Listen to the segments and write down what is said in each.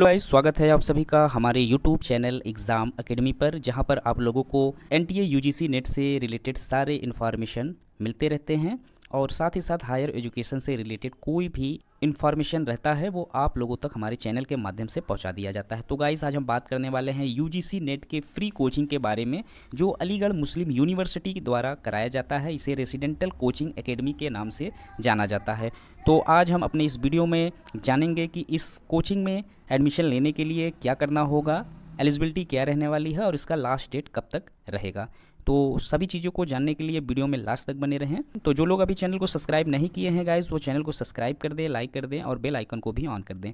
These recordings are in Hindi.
हेलो गाइस स्वागत है आप सभी का हमारे यूट्यूब चैनल एग्ज़ाम एकेडमी पर जहां पर आप लोगों को एन टी नेट से रिलेटेड सारे इन्फॉर्मेशन मिलते रहते हैं और साथ ही साथ हायर एजुकेशन से रिलेटेड कोई भी इन्फॉर्मेशन रहता है वो आप लोगों तक हमारे चैनल के माध्यम से पहुंचा दिया जाता है तो गाइस आज हम बात करने वाले हैं यूजीसी नेट के फ्री कोचिंग के बारे में जो अलीगढ़ मुस्लिम यूनिवर्सिटी द्वारा कराया जाता है इसे रेसिडेंटल कोचिंग एकेडमी के नाम से जाना जाता है तो आज हम अपने इस वीडियो में जानेंगे कि इस कोचिंग में एडमिशन लेने के लिए क्या करना होगा एलिजिबिलिटी क्या रहने वाली है और इसका लास्ट डेट कब तक रहेगा तो सभी चीज़ों को जानने के लिए वीडियो में लास्ट तक बने रहें तो जो लोग अभी चैनल को सब्सक्राइब नहीं किए हैं गाइज वो चैनल को सब्सक्राइब कर दें लाइक कर दें और बेल आइकन को भी ऑन कर दें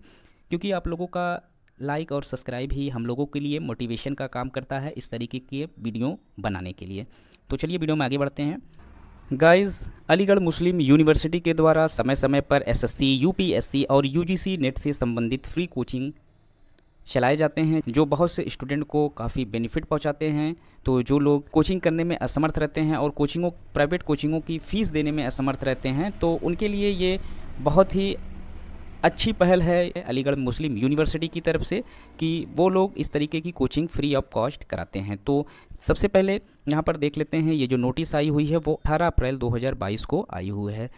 क्योंकि आप लोगों का लाइक और सब्सक्राइब ही हम लोगों के लिए मोटिवेशन का काम करता है इस तरीके के वीडियो बनाने के लिए तो चलिए वीडियो में आगे बढ़ते हैं गाइस अलीगढ़ मुस्लिम यूनिवर्सिटी के द्वारा समय समय पर एसएससी, यूपीएससी और यूजीसी नेट से संबंधित फ्री कोचिंग चलाए जाते हैं जो बहुत से स्टूडेंट को काफ़ी बेनिफिट पहुंचाते हैं तो जो लोग कोचिंग करने में असमर्थ रहते हैं और कोचिंगों प्राइवेट कोचिंगों की फ़ीस देने में असमर्थ रहते हैं तो उनके लिए ये बहुत ही अच्छी पहल है अलीगढ़ मुस्लिम यूनिवर्सिटी की तरफ से कि वो लोग इस तरीके की कोचिंग फ्री ऑफ कॉस्ट कराते हैं तो सबसे पहले यहाँ पर देख लेते हैं ये जो नोटिस आई हुई है वो अठारह अप्रैल 2022 को आई हुई है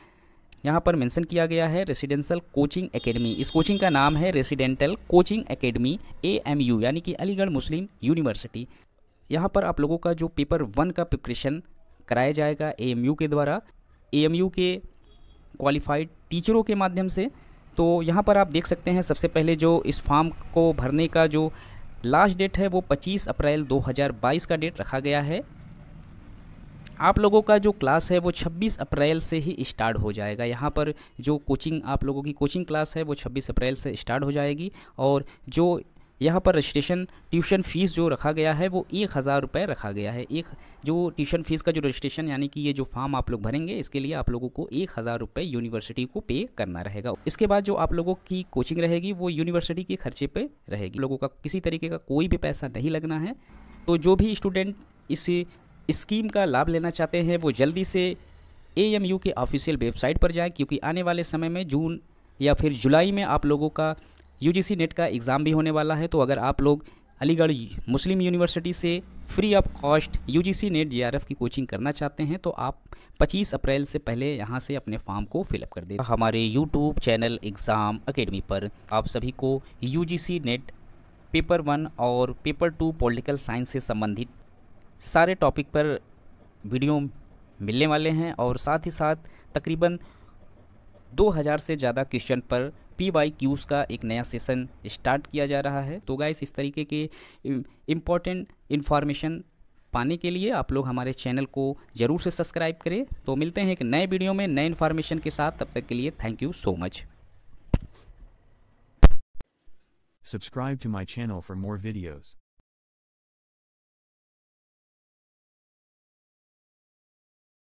यहाँ पर मेंशन किया गया है रेसिडेंशियल कोचिंग एकेडमी इस कोचिंग का नाम है रेसिडेंटल कोचिंग एकेडमी एएमयू यानी कि अलीगढ़ मुस्लिम यूनिवर्सिटी यहाँ पर आप लोगों का जो पेपर वन का प्रिपरेशन कराया जाएगा ए के द्वारा ए के क्वालिफाइड टीचरों के माध्यम से तो यहाँ पर आप देख सकते हैं सबसे पहले जो इस फॉर्म को भरने का जो लास्ट डेट है वो 25 अप्रैल 2022 का डेट रखा गया है आप लोगों का जो क्लास है वो 26 अप्रैल से ही स्टार्ट हो जाएगा यहाँ पर जो कोचिंग आप लोगों की कोचिंग क्लास है वो 26 अप्रैल से स्टार्ट हो जाएगी और जो यहाँ पर रजिस्ट्रेशन ट्यूशन फ़ीस जो रखा गया है वो एक हज़ार रुपये रखा गया है एक जो ट्यूशन फ़ीस का जो रजिस्ट्रेशन यानी कि ये जो फॉर्म आप लोग भरेंगे इसके लिए आप लोगों को एक हज़ार रुपये यूनिवर्सिटी को पे करना रहेगा इसके बाद जो आप लोगों की कोचिंग रहेगी वो यूनिवर्सिटी के खर्चे पर रहेगी लोगों का किसी तरीके का कोई भी पैसा नहीं लगना है तो जो भी स्टूडेंट इस स्कीम का लाभ लेना चाहते हैं वो जल्दी से ए के ऑफिशियल वेबसाइट पर जाएं क्योंकि आने वाले समय में जून या फिर जुलाई में आप लोगों का यू नेट का एग्ज़ाम भी होने वाला है तो अगर आप लोग अलीगढ़ मुस्लिम यूनिवर्सिटी से free of cost U NET एफ की कोचिंग करना चाहते हैं तो आप 25 अप्रैल से पहले यहाँ से अपने फॉर्म को फिलअप कर दें हमारे यूट्यूब चैनल एग्ज़ाम अकेडमी पर आप सभी को यू नेट पेपर वन और पेपर टू पॉलिटिकल साइंस से संबंधित सारे टॉपिक पर वीडियो मिलने वाले हैं और साथ ही साथ तकरीबन 2000 से ज़्यादा क्वेश्चन पर पी वाई क्यूज़ का एक नया सेशन स्टार्ट किया जा रहा है तो गाइस इस तरीके के इम्पॉर्टेंट इन्फॉर्मेशन पाने के लिए आप लोग हमारे चैनल को ज़रूर से सब्सक्राइब करें तो मिलते हैं एक नए वीडियो में नए इन्फॉर्मेशन के साथ तब तक के लिए thank you so much Subscribe to my channel for more videos.